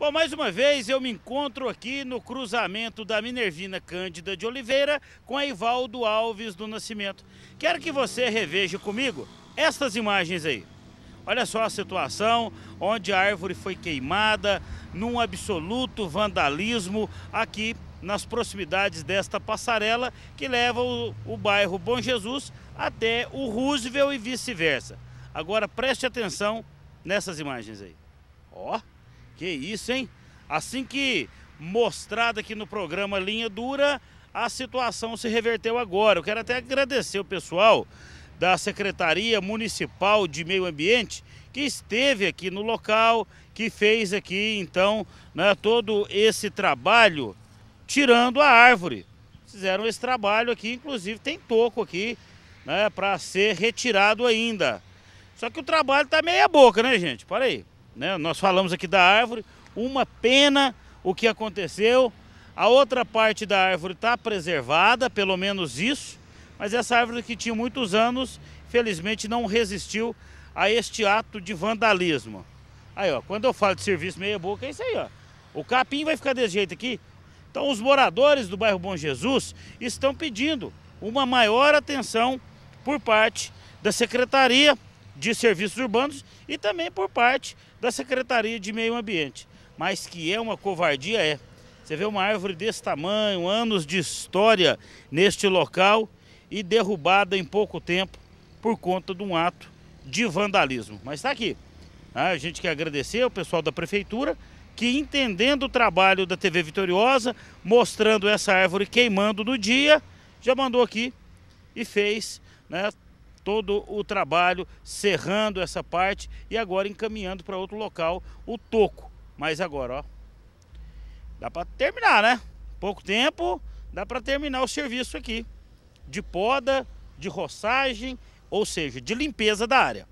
Bom, mais uma vez eu me encontro aqui no cruzamento da Minervina Cândida de Oliveira com a Ivaldo Alves do Nascimento. Quero que você reveja comigo estas imagens aí. Olha só a situação onde a árvore foi queimada num absoluto vandalismo aqui nas proximidades desta passarela que leva o, o bairro Bom Jesus até o Roosevelt e vice-versa. Agora preste atenção nessas imagens aí. Ó! Oh. Que isso, hein? Assim que mostrada aqui no programa Linha Dura, a situação se reverteu agora. Eu quero até agradecer o pessoal da Secretaria Municipal de Meio Ambiente que esteve aqui no local, que fez aqui então né, todo esse trabalho tirando a árvore. Fizeram esse trabalho aqui, inclusive tem toco aqui né, para ser retirado ainda. Só que o trabalho está meia boca, né, gente? Para aí. Né? Nós falamos aqui da árvore, uma pena o que aconteceu. A outra parte da árvore está preservada, pelo menos isso, mas essa árvore que tinha muitos anos, felizmente não resistiu a este ato de vandalismo. Aí, ó, quando eu falo de serviço meia boca, é isso aí, ó. O capim vai ficar desse jeito aqui. Então os moradores do bairro Bom Jesus estão pedindo uma maior atenção por parte da secretaria de serviços urbanos e também por parte da Secretaria de Meio Ambiente. Mas que é uma covardia, é. Você vê uma árvore desse tamanho, anos de história neste local e derrubada em pouco tempo por conta de um ato de vandalismo. Mas está aqui. Né? A gente quer agradecer ao pessoal da prefeitura que, entendendo o trabalho da TV Vitoriosa, mostrando essa árvore queimando no dia, já mandou aqui e fez né, todo o trabalho, serrando essa parte e agora encaminhando para outro local o toco. Mas agora, ó, dá para terminar, né? Pouco tempo, dá para terminar o serviço aqui de poda, de roçagem, ou seja, de limpeza da área.